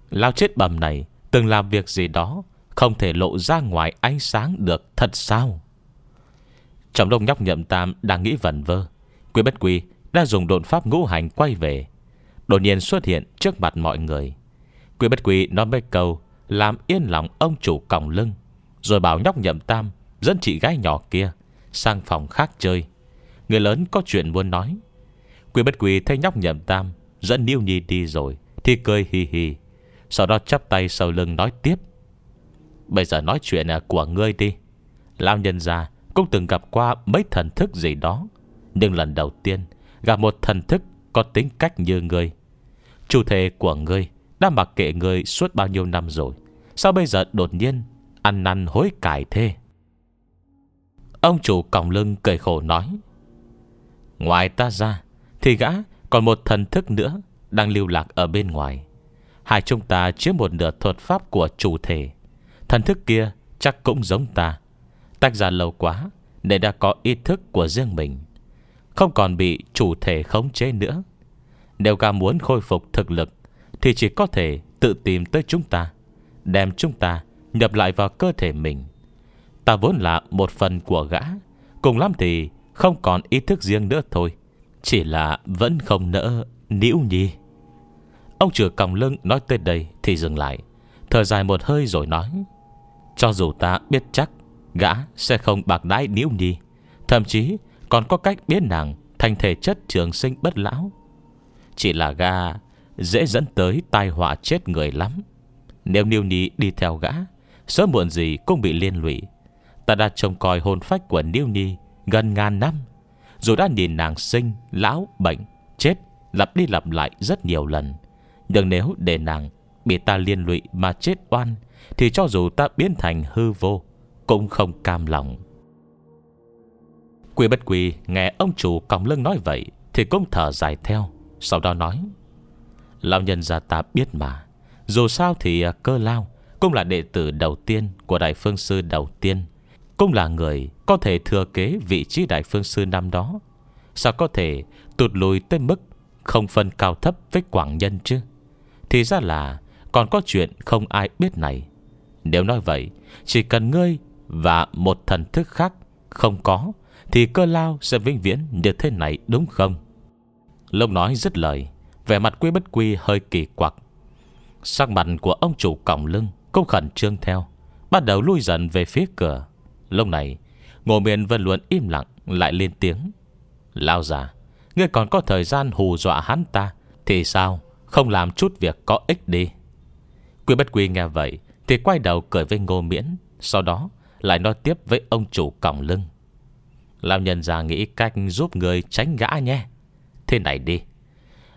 Lao chết bầm này từng làm việc gì đó Không thể lộ ra ngoài ánh sáng được thật sao Trong đông nhóc nhậm tam đang nghĩ vẩn vơ Quý bất quý đã dùng độn pháp ngũ hành quay về Đột nhiên xuất hiện trước mặt mọi người Quý bất quý nói mấy câu làm yên lòng ông chủ còng lưng Rồi bảo nhóc nhậm tam Dẫn chị gái nhỏ kia Sang phòng khác chơi Người lớn có chuyện muốn nói Quy bất quy thấy nhóc nhậm tam Dẫn Niêu Nhi đi rồi Thì cười hì hì Sau đó chắp tay sau lưng nói tiếp Bây giờ nói chuyện à, của ngươi đi Lão nhân già cũng từng gặp qua mấy thần thức gì đó Nhưng lần đầu tiên Gặp một thần thức có tính cách như ngươi Chủ thể của ngươi Đã mặc kệ ngươi suốt bao nhiêu năm rồi Sao bây giờ đột nhiên Ăn năn hối cải thế Ông chủ còng lưng cười khổ nói Ngoài ta ra Thì gã còn một thần thức nữa Đang lưu lạc ở bên ngoài Hai chúng ta chiếm một nửa thuật pháp của chủ thể Thần thức kia chắc cũng giống ta Tách ra lâu quá Để đã có ý thức của riêng mình Không còn bị chủ thể khống chế nữa Nếu gã muốn khôi phục thực lực Thì chỉ có thể tự tìm tới chúng ta Đem chúng ta nhập lại vào cơ thể mình Ta vốn là một phần của gã Cùng lắm thì không còn ý thức riêng nữa thôi Chỉ là vẫn không nỡ Nĩu nhi Ông chửa còng lưng nói tới đây Thì dừng lại Thở dài một hơi rồi nói Cho dù ta biết chắc Gã sẽ không bạc đái níu nhi Thậm chí còn có cách biến nàng Thành thể chất trường sinh bất lão Chỉ là gã Dễ dẫn tới tai họa chết người lắm nếu Niêu Nhi đi theo gã Sớm muộn gì cũng bị liên lụy Ta đã trông coi hồn phách của Niêu Nhi Gần ngàn năm Dù đã nhìn nàng sinh, lão, bệnh, chết Lặp đi lặp lại rất nhiều lần Nhưng nếu để nàng Bị ta liên lụy mà chết oan Thì cho dù ta biến thành hư vô Cũng không cam lòng Quỷ bất quỷ nghe ông chủ còng lưng nói vậy Thì cũng thở dài theo Sau đó nói Lão nhân gia ta biết mà dù sao thì à, cơ lao Cũng là đệ tử đầu tiên của Đại Phương Sư đầu tiên Cũng là người có thể thừa kế vị trí Đại Phương Sư năm đó Sao có thể tụt lùi tới mức Không phân cao thấp với Quảng Nhân chứ Thì ra là còn có chuyện không ai biết này Nếu nói vậy Chỉ cần ngươi và một thần thức khác không có Thì cơ lao sẽ vĩnh viễn như thế này đúng không Lông nói rất lời Vẻ mặt quy bất quy hơi kỳ quặc Sắc mặt của ông chủ còng lưng Cũng khẩn trương theo Bắt đầu lui dần về phía cửa Lúc này Ngô miền Vân Luận im lặng Lại lên tiếng Lao già Ngươi còn có thời gian hù dọa hắn ta Thì sao Không làm chút việc có ích đi Quy bất quy nghe vậy Thì quay đầu cười với ngô miễn Sau đó lại nói tiếp với ông chủ còng lưng Lão nhân già nghĩ cách giúp người tránh gã nhé Thế này đi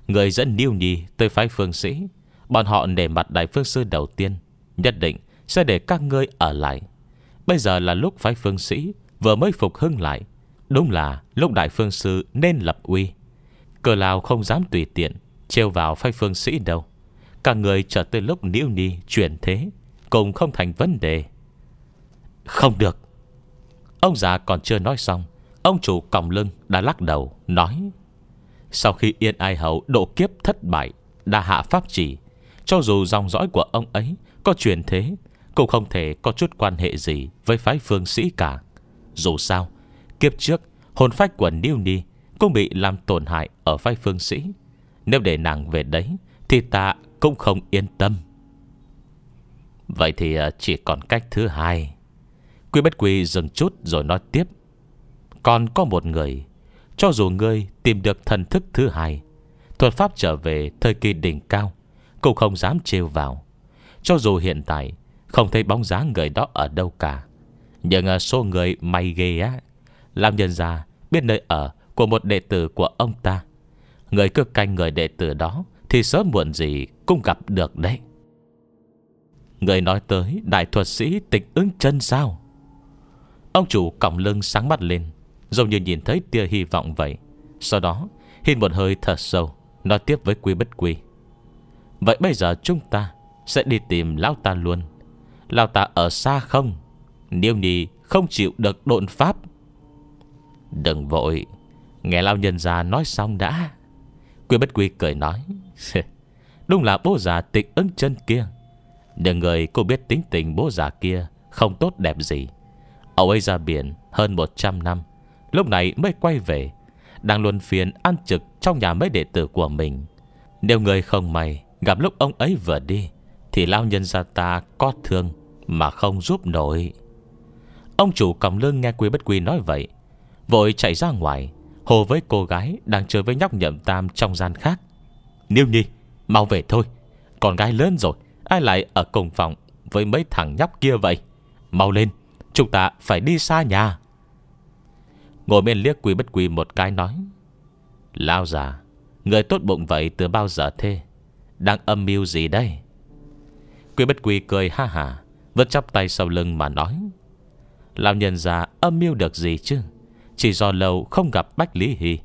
Người dẫn Niêu Nhi tới phái phương sĩ Bọn họ nể mặt đại phương sư đầu tiên Nhất định sẽ để các ngươi ở lại Bây giờ là lúc phái phương sĩ Vừa mới phục hưng lại Đúng là lúc đại phương sư nên lập uy Cờ lao không dám tùy tiện Trêu vào phái phương sĩ đâu Cả người trở tới lúc niu ni chuyển thế Cũng không thành vấn đề Không được Ông già còn chưa nói xong Ông chủ còng lưng đã lắc đầu Nói Sau khi Yên Ai Hậu độ kiếp thất bại Đã hạ pháp chỉ cho dù dòng dõi của ông ấy Có truyền thế Cũng không thể có chút quan hệ gì Với phái phương sĩ cả Dù sao Kiếp trước Hồn phách của Niu Ni Cũng bị làm tổn hại Ở phái phương sĩ Nếu để nàng về đấy Thì ta cũng không yên tâm Vậy thì à, chỉ còn cách thứ hai Quy bất quy dừng chút rồi nói tiếp Còn có một người Cho dù ngươi tìm được thần thức thứ hai Thuật pháp trở về thời kỳ đỉnh cao cũng không dám trêu vào Cho dù hiện tại Không thấy bóng dáng người đó ở đâu cả Nhưng ờ, số người may ghê á Làm nhân ra biết nơi ở Của một đệ tử của ông ta Người cứ canh người đệ tử đó Thì sớm muộn gì cũng gặp được đấy Người nói tới đại thuật sĩ tịch ứng chân sao Ông chủ còng lưng sáng mắt lên Giống như nhìn thấy tia hy vọng vậy Sau đó Hít một hơi thật sâu Nói tiếp với quý bất quý Vậy bây giờ chúng ta Sẽ đi tìm lão ta luôn Lão ta ở xa không Niêu nì không chịu được độn pháp Đừng vội Nghe lão nhân già nói xong đã Quy bất quy cười nói Đúng là bố già tịch ứng chân kia Để người cô biết tính tình bố già kia Không tốt đẹp gì Ông ấy ra biển hơn 100 năm Lúc này mới quay về Đang luân phiền ăn trực trong nhà mấy đệ tử của mình Nếu người không may Gặp lúc ông ấy vừa đi Thì lao nhân ra ta có thương Mà không giúp nổi Ông chủ cầm lưng nghe Quý Bất Quý nói vậy Vội chạy ra ngoài Hồ với cô gái đang chơi với nhóc nhậm tam trong gian khác Niêu nhi Mau về thôi Con gái lớn rồi Ai lại ở cùng phòng với mấy thằng nhóc kia vậy Mau lên Chúng ta phải đi xa nhà Ngồi bên liếc quý bất quý một cái nói Lao già Người tốt bụng vậy từ bao giờ thế đang âm mưu gì đây Quý bất quy cười ha hả vứt chắp tay sau lưng mà nói Lão nhân già âm mưu được gì chứ Chỉ do lâu không gặp Bách Lý Hy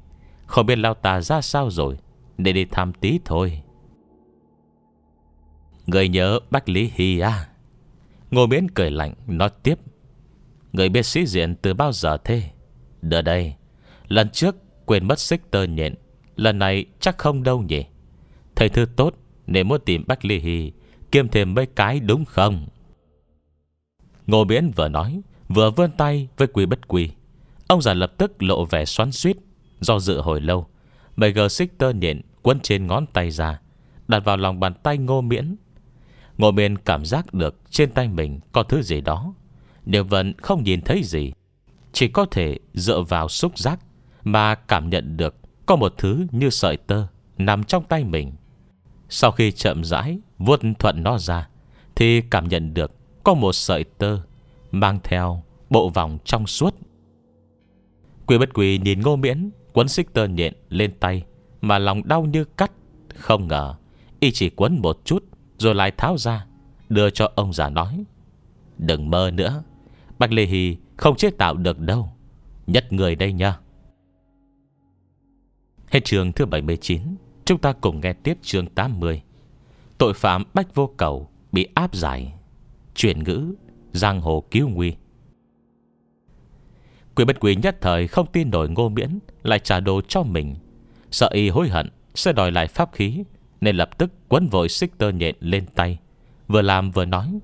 Không biết lao ta ra sao rồi Để đi thăm tí thôi Người nhớ Bách Lý Hy à Ngô Miễn cười lạnh nói tiếp Người biết sĩ diện từ bao giờ thế Đỡ đây Lần trước quên mất xích tơ nhện Lần này chắc không đâu nhỉ Thầy thư tốt nên muốn tìm Bách Ly Hì Kiếm thêm mấy cái đúng không Ngô Miễn vừa nói Vừa vươn tay với quy bất quy Ông già lập tức lộ vẻ xoắn suýt Do dự hồi lâu Bảy gờ xích tơ nhện quấn trên ngón tay ra Đặt vào lòng bàn tay ngô miễn Ngô miễn cảm giác được Trên tay mình có thứ gì đó Nhưng vẫn không nhìn thấy gì Chỉ có thể dựa vào xúc giác Mà cảm nhận được Có một thứ như sợi tơ Nằm trong tay mình sau khi chậm rãi vuốt thuận nó ra Thì cảm nhận được có một sợi tơ Mang theo bộ vòng trong suốt Quy bất quỳ nhìn ngô miễn Quấn xích tơ nhện lên tay Mà lòng đau như cắt Không ngờ Y chỉ quấn một chút Rồi lại tháo ra Đưa cho ông già nói Đừng mơ nữa Bạch Lê Hì không chế tạo được đâu Nhất người đây nha Hết trường thứ 79 Chúng ta cùng nghe tiếp chương 80 Tội phạm Bách Vô Cầu Bị áp giải Chuyển ngữ Giang hồ cứu nguy Quỷ bất quỷ nhất thời không tin nổi ngô miễn Lại trả đồ cho mình Sợ y hối hận sẽ đòi lại pháp khí Nên lập tức quấn vội xích tơ nhện lên tay Vừa làm vừa nói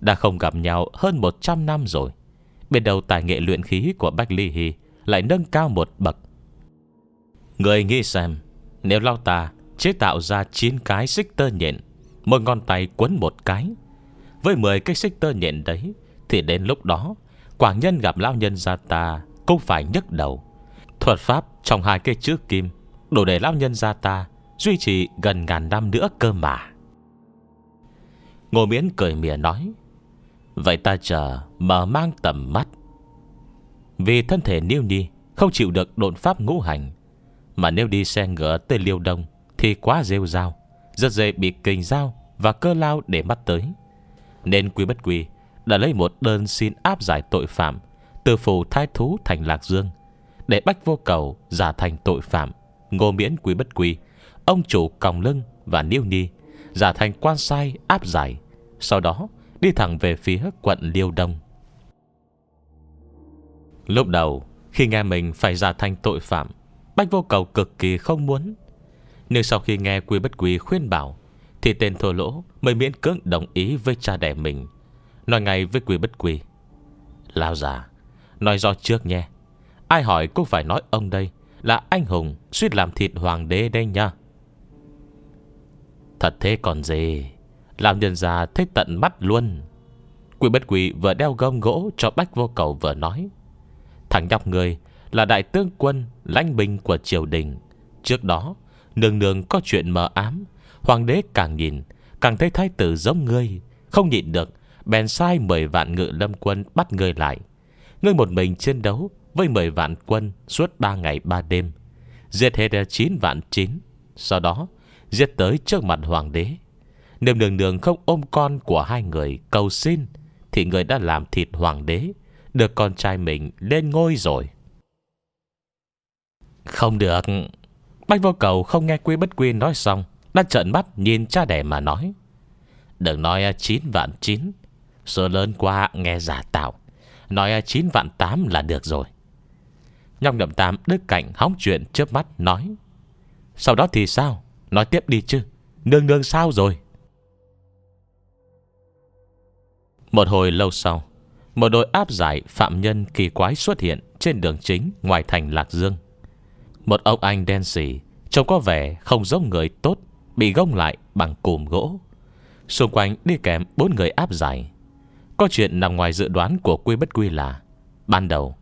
Đã không gặp nhau hơn 100 năm rồi Bên đầu tài nghệ luyện khí của Bách Ly Hy Lại nâng cao một bậc Người nghĩ xem nếu lao tà chế tạo ra 9 cái xích tơ nhện một ngón tay quấn một cái Với 10 cái xích tơ nhện đấy Thì đến lúc đó Quảng nhân gặp lao nhân gia ta Cũng phải nhấc đầu Thuật pháp trong hai cái chữ kim Đủ để lao nhân gia ta Duy trì gần ngàn năm nữa cơ mà Ngô Miễn cười mỉa nói Vậy ta chờ mở mang tầm mắt Vì thân thể niêu nhi Không chịu được độn pháp ngũ hành mà nếu đi xe ngựa tới liêu đông Thì quá rêu rao Rất dễ bị kình dao và cơ lao để mắt tới Nên Quy bất Quy Đã lấy một đơn xin áp giải tội phạm Từ phủ thái thú thành Lạc Dương Để bách vô cầu giả thành tội phạm Ngô miễn Quy bất Quy, Ông chủ còng lưng và niêu ni Giả thành quan sai áp giải Sau đó đi thẳng về phía quận Liêu Đông Lúc đầu khi nghe mình phải giả thành tội phạm Bách vô cầu cực kỳ không muốn Nhưng sau khi nghe quy bất quý khuyên bảo Thì tên thô lỗ mới miễn cưỡng đồng ý với cha đẻ mình Nói ngay với quy bất quý Lao già Nói do trước nhé Ai hỏi cũng phải nói ông đây Là anh hùng suýt làm thịt hoàng đế đây nha Thật thế còn gì Làm nhân già thấy tận mắt luôn Quỷ bất quỷ vừa đeo gông gỗ cho bách vô cầu vừa nói Thằng nhóc người là đại tướng quân lãnh binh của triều đình Trước đó Nương nương có chuyện mờ ám Hoàng đế càng nhìn Càng thấy thái tử giống ngươi Không nhịn được Bèn sai mười vạn ngự lâm quân bắt ngươi lại Ngươi một mình chiến đấu Với mười vạn quân suốt ba ngày ba đêm Giết hết chín vạn chín. Sau đó Giết tới trước mặt hoàng đế Nếu nương nương không ôm con của hai người cầu xin Thì người đã làm thịt hoàng đế Được con trai mình lên ngôi rồi không được Bách vô cầu không nghe Quy Bất Quy nói xong đang trợn mắt nhìn cha đẻ mà nói Đừng nói 9 vạn 9 Số lớn qua nghe giả tạo Nói 9 vạn 8 là được rồi Nhong nhậm tám đứt cảnh hóng chuyện chớp mắt nói Sau đó thì sao Nói tiếp đi chứ Nương nương sao rồi Một hồi lâu sau Một đội áp giải phạm nhân kỳ quái xuất hiện Trên đường chính ngoài thành Lạc Dương một ông anh đen sì Trông có vẻ không giống người tốt Bị gông lại bằng cùm gỗ Xung quanh đi kèm bốn người áp giải Có chuyện nằm ngoài dự đoán của quy bất quy là Ban đầu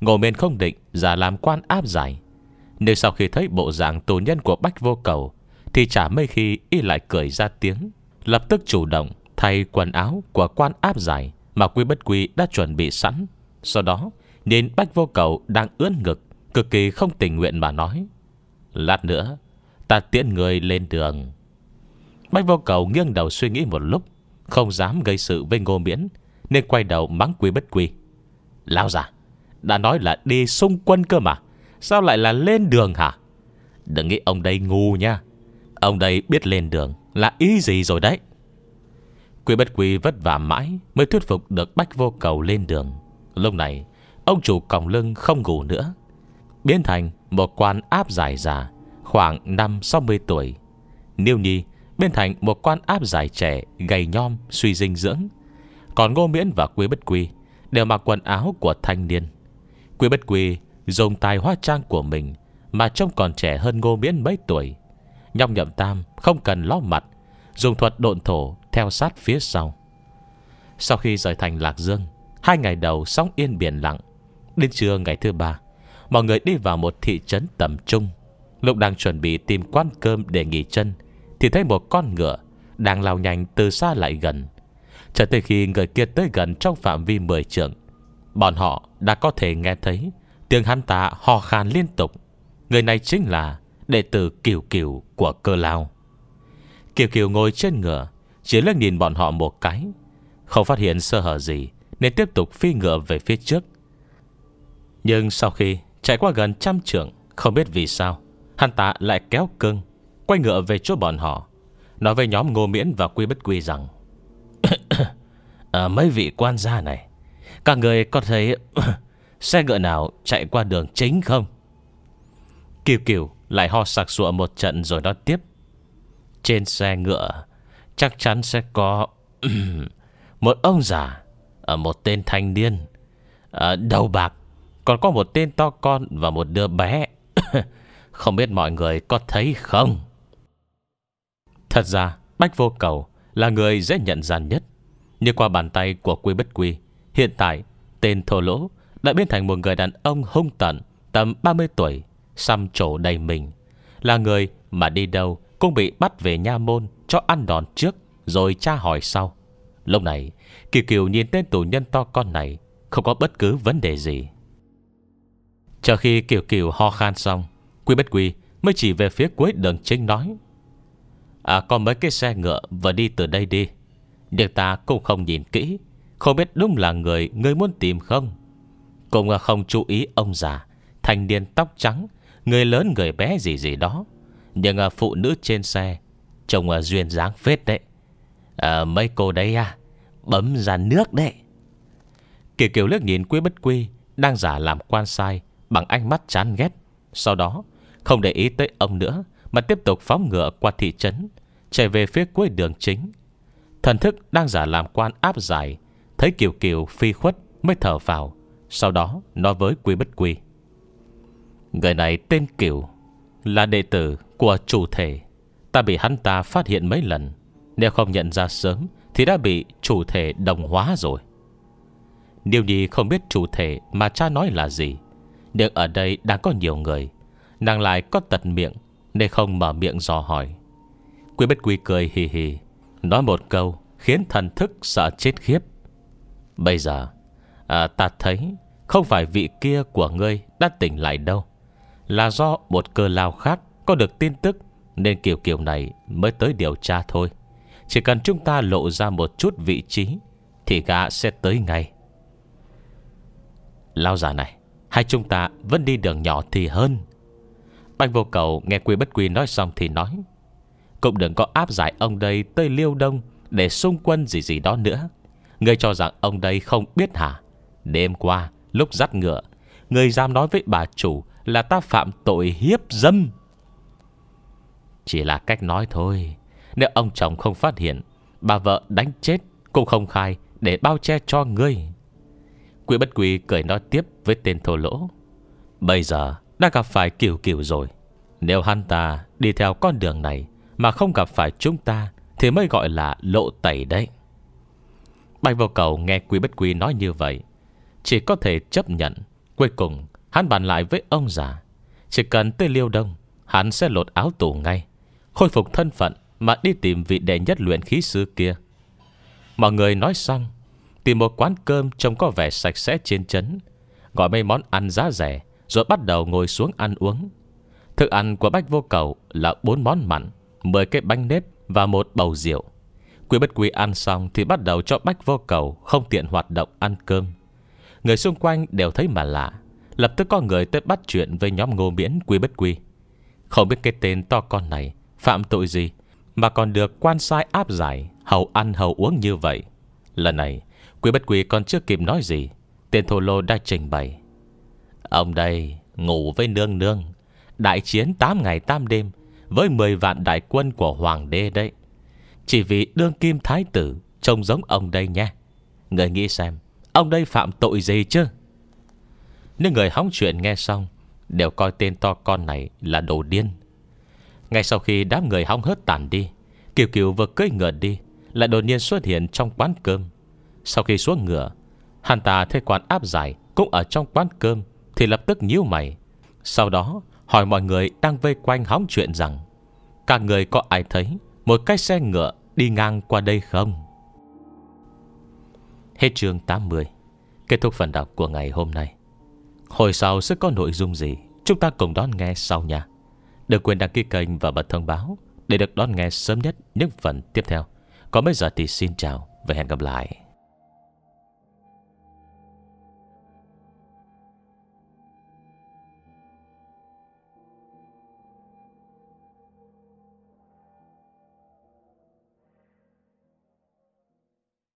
Ngô Miên không định giả làm quan áp giải Nhưng sau khi thấy bộ dạng tù nhân của Bách Vô Cầu Thì chả mấy khi y lại cười ra tiếng Lập tức chủ động thay quần áo của quan áp giải Mà quy bất quy đã chuẩn bị sẵn Sau đó nhìn Bách Vô Cầu đang ướn ngực Cực kỳ không tình nguyện mà nói Lát nữa Ta tiễn người lên đường Bách vô cầu nghiêng đầu suy nghĩ một lúc Không dám gây sự với ngô miễn Nên quay đầu mắng quy bất quy Lao giả Đã nói là đi xung quân cơ mà Sao lại là lên đường hả Đừng nghĩ ông đây ngu nha Ông đây biết lên đường là ý gì rồi đấy Quy bất quy vất vả mãi Mới thuyết phục được bách vô cầu lên đường Lúc này Ông chủ còng lưng không ngủ nữa biến thành một quan áp dài già, khoảng năm 60 tuổi. Niêu Nhi biến thành một quan áp dài trẻ, gầy nhom, suy dinh dưỡng. Còn Ngô Miễn và Quy Bất Quy đều mặc quần áo của thanh niên. Quy Bất Quy dùng tài hóa trang của mình mà trông còn trẻ hơn Ngô Miễn mấy tuổi. Nhong Nhậm Tam không cần ló mặt, dùng thuật độn thổ theo sát phía sau. Sau khi rời thành Lạc Dương, hai ngày đầu sóng yên biển lặng, đến trưa ngày thứ ba, Mọi người đi vào một thị trấn tầm trung Lúc đang chuẩn bị tìm quán cơm để nghỉ chân Thì thấy một con ngựa Đang lao nhanh từ xa lại gần Cho tới khi người kia tới gần Trong phạm vi 10 trượng Bọn họ đã có thể nghe thấy Tiếng hắn ta hò khan liên tục Người này chính là đệ tử kiều kiều của cơ lao Kiều kiều ngồi trên ngựa Chỉ lướt nhìn bọn họ một cái Không phát hiện sơ hở gì Nên tiếp tục phi ngựa về phía trước Nhưng sau khi Chạy qua gần trăm trượng Không biết vì sao Hắn ta lại kéo cưng Quay ngựa về chỗ bọn họ Nói với nhóm Ngô Miễn và Quy Bất Quy rằng à, Mấy vị quan gia này Các người có thấy Xe ngựa nào chạy qua đường chính không Kiều Kiều lại ho sặc sụa một trận rồi nói tiếp Trên xe ngựa Chắc chắn sẽ có Một ông già ờ, Một tên thanh niên ờ, Đầu bạc còn có một tên to con và một đứa bé Không biết mọi người có thấy không Thật ra Bách Vô Cầu Là người dễ nhận ra nhất Như qua bàn tay của Quy Bất Quy Hiện tại tên thô lỗ Đã biến thành một người đàn ông hung tận Tầm 30 tuổi Xăm trổ đầy mình Là người mà đi đâu Cũng bị bắt về nha môn Cho ăn đòn trước Rồi tra hỏi sau Lúc này Kiều Kiều nhìn tên tù nhân to con này Không có bất cứ vấn đề gì Chờ khi Kiều Kiều ho khan xong Quy Bất Quy mới chỉ về phía cuối đường chính nói À có mấy cái xe ngựa Và đi từ đây đi Nhưng ta cũng không nhìn kỹ Không biết đúng là người người muốn tìm không Cũng không chú ý ông già Thành niên tóc trắng Người lớn người bé gì gì đó Nhưng à, phụ nữ trên xe Trông à, duyên dáng phết đấy à, Mấy cô đấy à Bấm ra nước đấy Kiều Kiều lướt nhìn Quy Bất Quy Đang giả làm quan sai bằng ánh mắt chán ghét. Sau đó, không để ý tới ông nữa mà tiếp tục phóng ngựa qua thị trấn, chạy về phía cuối đường chính. Thần thức đang giả làm quan áp giải, thấy Kiều Kiều phi khuất mới thở vào. Sau đó nói với Quy Bất Quy. Người này tên Kiều, là đệ tử của chủ thể. Ta bị hắn ta phát hiện mấy lần. Nếu không nhận ra sớm thì đã bị chủ thể đồng hóa rồi. Điều gì không biết chủ thể mà cha nói là gì nhưng ở đây đang có nhiều người Nàng lại có tật miệng Nên không mở miệng dò hỏi Quý Bích Quy cười hì hì Nói một câu khiến thần thức sợ chết khiếp Bây giờ à, Ta thấy Không phải vị kia của ngươi đã tỉnh lại đâu Là do một cơ lao khác Có được tin tức Nên kiểu kiểu này mới tới điều tra thôi Chỉ cần chúng ta lộ ra một chút vị trí Thì gã sẽ tới ngay Lao già này Hai chúng ta vẫn đi đường nhỏ thì hơn Banh vô cầu nghe Quy Bất Quy nói xong thì nói Cũng đừng có áp giải ông đây Tây Liêu Đông Để xung quân gì gì đó nữa Người cho rằng ông đây không biết hả Đêm qua lúc dắt ngựa Người dám nói với bà chủ Là ta phạm tội hiếp dâm Chỉ là cách nói thôi Nếu ông chồng không phát hiện Bà vợ đánh chết Cũng không khai để bao che cho ngươi Quỷ bất quỷ cười nói tiếp với tên thô lỗ Bây giờ đã gặp phải kiểu kiểu rồi Nếu hắn ta đi theo con đường này Mà không gặp phải chúng ta Thì mới gọi là lộ tẩy đấy Bạch vô cầu nghe quý bất quý nói như vậy Chỉ có thể chấp nhận Cuối cùng hắn bàn lại với ông già Chỉ cần tới liêu đông Hắn sẽ lột áo tù ngay Khôi phục thân phận Mà đi tìm vị đệ nhất luyện khí sư kia Mọi người nói xong Tìm một quán cơm trông có vẻ sạch sẽ trên chấn Gọi mấy món ăn giá rẻ Rồi bắt đầu ngồi xuống ăn uống Thức ăn của Bách Vô Cầu là bốn món mặn mười cái bánh nếp và một bầu rượu Quý bất quý ăn xong Thì bắt đầu cho Bách Vô Cầu Không tiện hoạt động ăn cơm Người xung quanh đều thấy mà lạ Lập tức có người tới bắt chuyện với nhóm ngô miễn quý bất quý Không biết cái tên to con này Phạm tội gì Mà còn được quan sai áp giải Hầu ăn hầu uống như vậy Lần này Quý bất quý còn chưa kịp nói gì Tên thổ lô đã trình bày Ông đây ngủ với nương nương Đại chiến 8 ngày 8 đêm Với 10 vạn đại quân của hoàng đế đấy Chỉ vì đương kim thái tử Trông giống ông đây nha Người nghĩ xem Ông đây phạm tội gì chứ những người hóng chuyện nghe xong Đều coi tên to con này là đồ điên Ngay sau khi đám người hóng hớt tàn đi Kiều Kiều vừa cưỡi ngựa đi Lại đột nhiên xuất hiện trong quán cơm sau khi xuống ngựa Hắn ta thấy quán áp giải Cũng ở trong quán cơm Thì lập tức nhíu mày Sau đó hỏi mọi người đang vây quanh hóng chuyện rằng Các người có ai thấy Một cái xe ngựa đi ngang qua đây không Hết chương 80 Kết thúc phần đọc của ngày hôm nay Hồi sau sẽ có nội dung gì Chúng ta cùng đón nghe sau nha Đừng quên đăng ký kênh và bật thông báo Để được đón nghe sớm nhất những phần tiếp theo Còn bây giờ thì xin chào và hẹn gặp lại